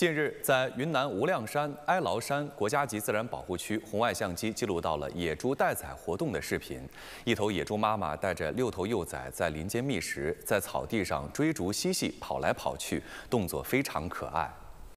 近日，在云南无量山哀牢山国家级自然保护区，红外相机记录到了野猪带崽活动的视频。一头野猪妈妈带着六头幼崽在林间觅食，在草地上追逐嬉戏，跑来跑去，动作非常可爱。